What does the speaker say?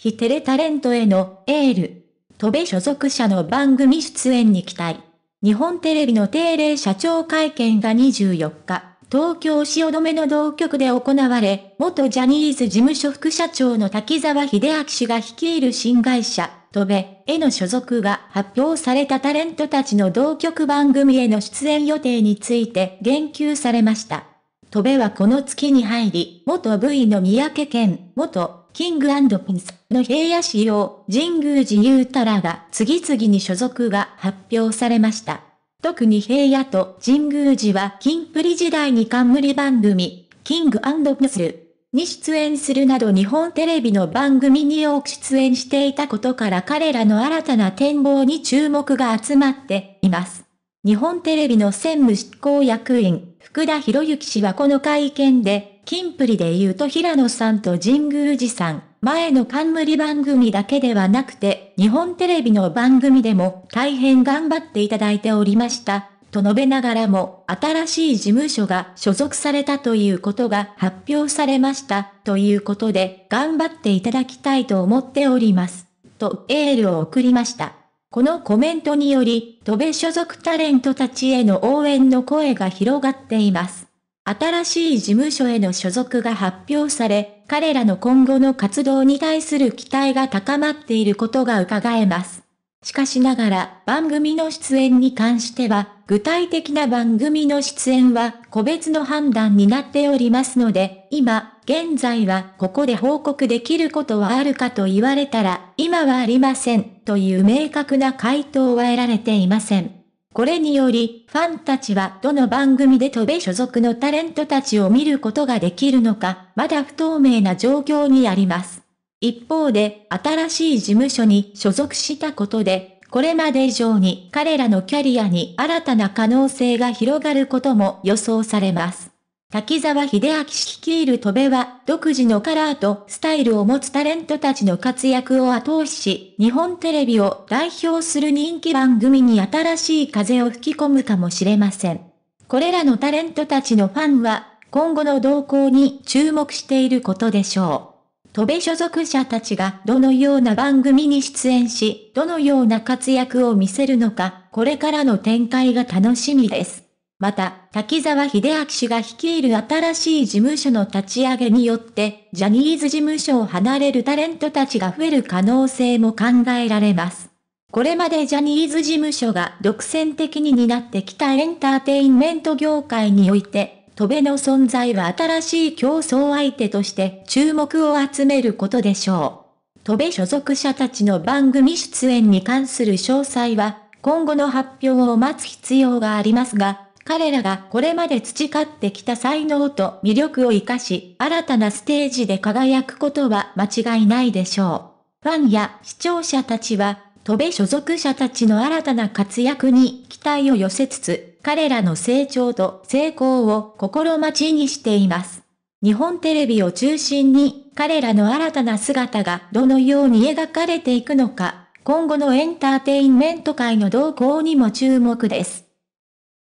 非テレタレントへのエール。戸部所属者の番組出演に期待。日本テレビの定例社長会見が24日、東京汐留の同局で行われ、元ジャニーズ事務所副社長の滝沢秀明氏が率いる新会社、戸部への所属が発表されたタレントたちの同局番組への出演予定について言及されました。戸部はこの月に入り、元 V の三宅健、元キングピンスの平野仕様、神宮寺ゆうたらが次々に所属が発表されました。特に平野と神宮寺はキンプリ時代に冠番組、キングピンスに出演するなど日本テレビの番組に多く出演していたことから彼らの新たな展望に注目が集まっています。日本テレビの専務執行役員、福田博之氏はこの会見で、キンプリで言うと平野さんと神宮寺さん、前の冠番組だけではなくて、日本テレビの番組でも大変頑張っていただいておりました。と述べながらも、新しい事務所が所属されたということが発表されました。ということで、頑張っていただきたいと思っております。とエールを送りました。このコメントにより、戸部所属タレントたちへの応援の声が広がっています。新しい事務所への所属が発表され、彼らの今後の活動に対する期待が高まっていることが伺えます。しかしながら、番組の出演に関しては、具体的な番組の出演は個別の判断になっておりますので、今、現在はここで報告できることはあるかと言われたら、今はありません、という明確な回答は得られていません。これにより、ファンたちはどの番組で飛べ所属のタレントたちを見ることができるのか、まだ不透明な状況にあります。一方で、新しい事務所に所属したことで、これまで以上に彼らのキャリアに新たな可能性が広がることも予想されます。滝沢秀明率いる戸部は、独自のカラーとスタイルを持つタレントたちの活躍を後押しし、日本テレビを代表する人気番組に新しい風を吹き込むかもしれません。これらのタレントたちのファンは、今後の動向に注目していることでしょう。戸部所属者たちがどのような番組に出演し、どのような活躍を見せるのか、これからの展開が楽しみです。また、滝沢秀明氏が率いる新しい事務所の立ち上げによって、ジャニーズ事務所を離れるタレントたちが増える可能性も考えられます。これまでジャニーズ事務所が独占的に担ってきたエンターテインメント業界において、戸辺の存在は新しい競争相手として注目を集めることでしょう。戸辺所属者たちの番組出演に関する詳細は、今後の発表を待つ必要がありますが、彼らがこれまで培ってきた才能と魅力を活かし、新たなステージで輝くことは間違いないでしょう。ファンや視聴者たちは、戸部所属者たちの新たな活躍に期待を寄せつつ、彼らの成長と成功を心待ちにしています。日本テレビを中心に、彼らの新たな姿がどのように描かれていくのか、今後のエンターテインメント界の動向にも注目です。